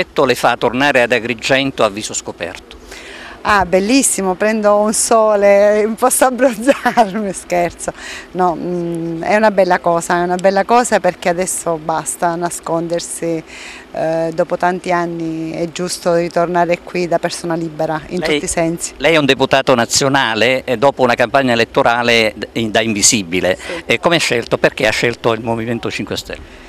effetto le fa tornare ad Agrigento a viso scoperto? Ah, bellissimo, prendo un sole, posso abbronzarmi, scherzo. No, mm, è una bella cosa, è una bella cosa perché adesso basta nascondersi, eh, dopo tanti anni è giusto ritornare qui da persona libera in lei, tutti i sensi. Lei è un deputato nazionale e eh, dopo una campagna elettorale da invisibile, sì. come ha scelto? Perché ha scelto il Movimento 5 Stelle?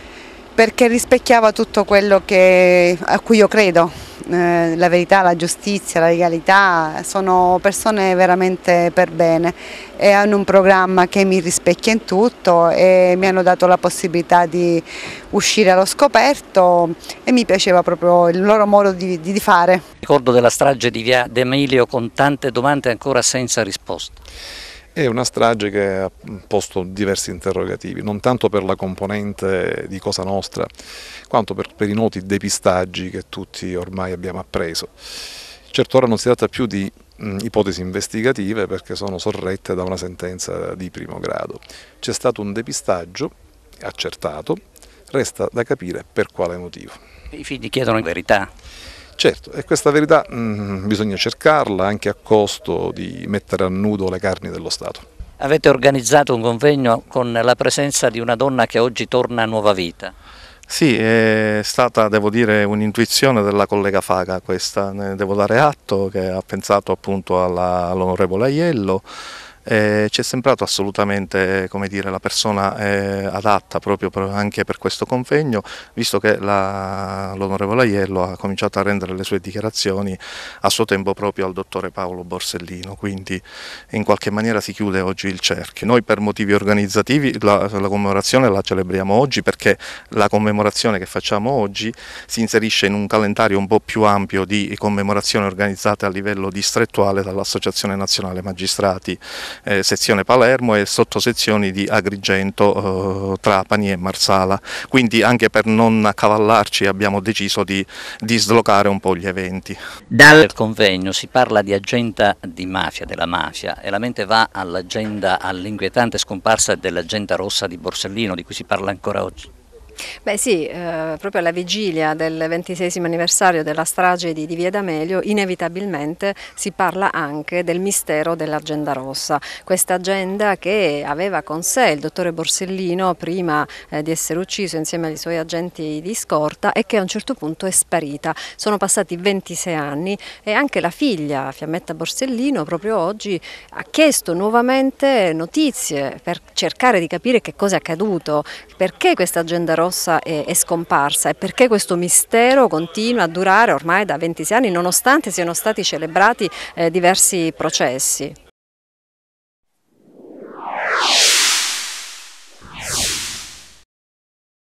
perché rispecchiava tutto quello che, a cui io credo, eh, la verità, la giustizia, la legalità, sono persone veramente per bene e hanno un programma che mi rispecchia in tutto e mi hanno dato la possibilità di uscire allo scoperto e mi piaceva proprio il loro modo di, di fare. Ricordo della strage di via D'Emilio con tante domande ancora senza risposta. È una strage che ha posto diversi interrogativi, non tanto per la componente di Cosa Nostra, quanto per, per i noti depistaggi che tutti ormai abbiamo appreso. Certo ora non si tratta più di mh, ipotesi investigative perché sono sorrette da una sentenza di primo grado. C'è stato un depistaggio accertato, resta da capire per quale motivo. I figli chiedono verità. Certo, e questa verità mh, mm, bisogna cercarla anche a costo di mettere a nudo le carni dello Stato. Avete organizzato un convegno con la presenza di una donna che oggi torna a nuova vita. Sì, è stata, devo dire, un'intuizione della collega Faga questa, ne devo dare atto che ha pensato appunto all'onorevole all Aiello eh, ci è sembrato assolutamente dire, la persona eh, adatta proprio per, anche per questo convegno, visto che l'onorevole Aiello ha cominciato a rendere le sue dichiarazioni a suo tempo proprio al dottore Paolo Borsellino, quindi in qualche maniera si chiude oggi il cerchio. Noi per motivi organizzativi la, la commemorazione la celebriamo oggi perché la commemorazione che facciamo oggi si inserisce in un calendario un po' più ampio di commemorazioni organizzate a livello distrettuale dall'Associazione Nazionale Magistrati eh, sezione Palermo e sottosezioni di Agrigento, eh, Trapani e Marsala. Quindi anche per non accavallarci abbiamo deciso di dislocare un po' gli eventi. Dal convegno si parla di agenda di mafia, della mafia, e la mente va all'inquietante scomparsa dell'agenda rossa di Borsellino di cui si parla ancora oggi. Beh sì, eh, proprio alla vigilia del ventisesimo anniversario della strage di, di Via D'Amelio inevitabilmente si parla anche del mistero dell'agenda rossa, questa agenda che aveva con sé il dottore Borsellino prima eh, di essere ucciso insieme ai suoi agenti di scorta e che a un certo punto è sparita. Sono passati 26 anni e anche la figlia Fiammetta Borsellino proprio oggi ha chiesto nuovamente notizie per cercare di capire che cosa è accaduto, perché questa agenda rossa rossa è, è scomparsa e perché questo mistero continua a durare ormai da 26 anni nonostante siano stati celebrati eh, diversi processi.